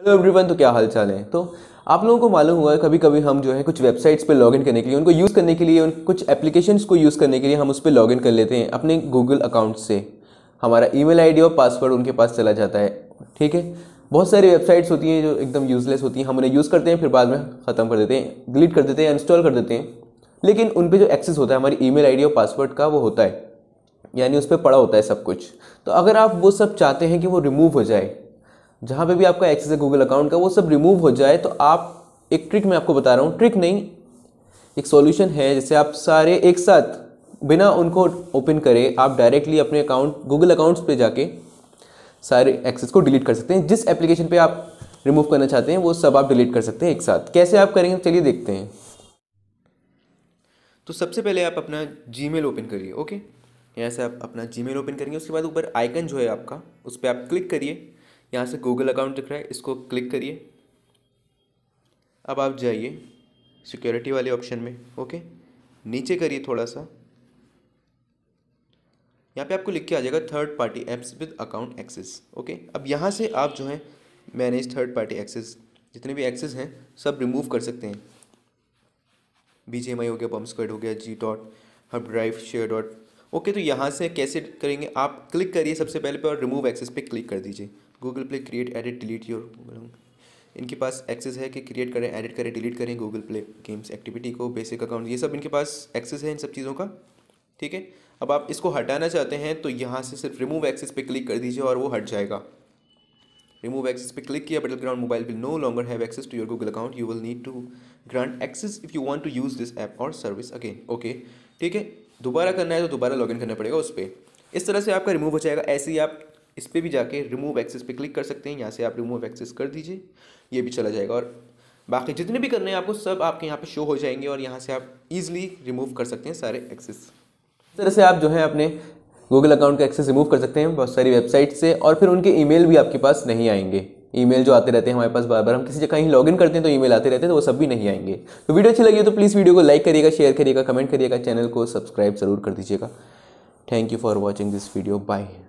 hello everyone तो क्या हाल चाल है तो आप लोगों को मालूम हुआ है कभी कभी हम जो है कुछ वेबसाइट्स पे लॉगिन करने के लिए उनको यूज़ करने के लिए उन कुछ एप्लीकेशंस को यूज़ करने के लिए हम उस पर लॉगिन कर लेते हैं अपने गूगल अकाउंट से हमारा ईमेल आईडी और पासवर्ड उनके पास चला जाता है ठीक है बहुत सारी वेबसाइट्स होती हैं जो एकदम यूज़लेस होती हैं हम उन्हें यूज़ करते हैं फिर बाद में ख़त्म कर देते हैं डिलीट कर देते हैं इंस्टॉल कर देते हैं लेकिन उन पर जो एक्सेस होता है हमारी ई मेल और पासवर्ड का वो होता है यानी उस पर पड़ा होता है सब कुछ तो अगर आप वो सब चाहते हैं कि वो रिमूव हो जाए जहाँ पे भी आपका एक्सेस है गूगल अकाउंट का वो सब रिमूव हो जाए तो आप एक ट्रिक मैं आपको बता रहा हूँ ट्रिक नहीं एक सॉल्यूशन है जैसे आप सारे एक साथ बिना उनको ओपन करें आप डायरेक्टली अपने अकाउंट गूगल अकाउंट्स पे जाके सारे एक्सेस को डिलीट कर सकते हैं जिस एप्लीकेशन पे आप रिमूव करना चाहते हैं वो सब आप डिलीट कर सकते हैं एक साथ कैसे आप करेंगे चलिए देखते हैं तो सबसे पहले आप अपना जी ओपन करिए ओके यहाँ से आप अपना जी ओपन करेंगे उसके बाद ऊपर आइकन जो है आपका उस पर आप क्लिक करिए यहाँ से गूगल अकाउंट दिख रहा है इसको क्लिक करिए अब आप जाइए सिक्योरिटी वाले ऑप्शन में ओके नीचे करिए थोड़ा सा यहाँ पे आपको लिख के आ जाएगा third party apps with account access okay अब यहाँ से आप जो है मैनेज थर्ड पार्टी एक्सेस जितने भी एक्सेस हैं सब रिमूव कर सकते हैं बी हो गया बम हो गया जी dot hub drive share dot okay तो यहाँ से कैसे करेंगे आप क्लिक करिए सबसे पहले पर और रिमूव एक्सेस पे क्लिक कर दीजिए Google Play create edit delete your इनके पास एक्सेस है कि क्रिएट करें एडिट करें डिलीट करें गूगल प्ले गेम्स एक्टिविटी को बेसिक अकाउंट ये सब इनके पास एक्सेस है इन सब चीज़ों का ठीक है अब आप इसको हटाना चाहते हैं तो यहाँ से सिर्फ रिमूव एक्सेस पे क्लिक कर दीजिए और वो हट जाएगा रिमूव एक्सेस पे क्लिक किया battleground mobile will no longer have access to your Google account you will need to grant access if you want to use this app or service again okay ठीक है दोबारा करना है तो दोबारा login करना पड़ेगा उस पर इस तरह से आपका रिमूव हो जाएगा ऐसे ही आप इस पर भी जाके रिमूव एक्सेस पे क्लिक कर सकते हैं यहाँ से आप रिमूव एक्सेस कर दीजिए ये भी चला जाएगा और बाकी जितने भी करने हैं आपको सब आपके यहाँ पे शो हो जाएंगे और यहाँ से आप इजीली रिमूव कर सकते हैं सारे एक्सेस इस तरह से आप जो है अपने गूगल अकाउंट का एक्सेस रिमूव कर सकते हैं बहुत सारी वेबसाइट से और फिर उनके ईमेल भी आपके पास नहीं आएंगे ईमेल जो आते रहते हैं हमारे पास बार बार हम किसी जगह कहीं लॉगिन करते हैं तो ईमेल आते रहते हैं तो वो सब भी नहीं आएंगे तो वीडियो अच्छी लगी तो प्लीज़ वीडियो को लाइक करिएगा शेयर करिएगा कमेंट करिएगा चैनल को सब्सक्राइब ज़रूर कर दीजिएगा thank you for watching this video bye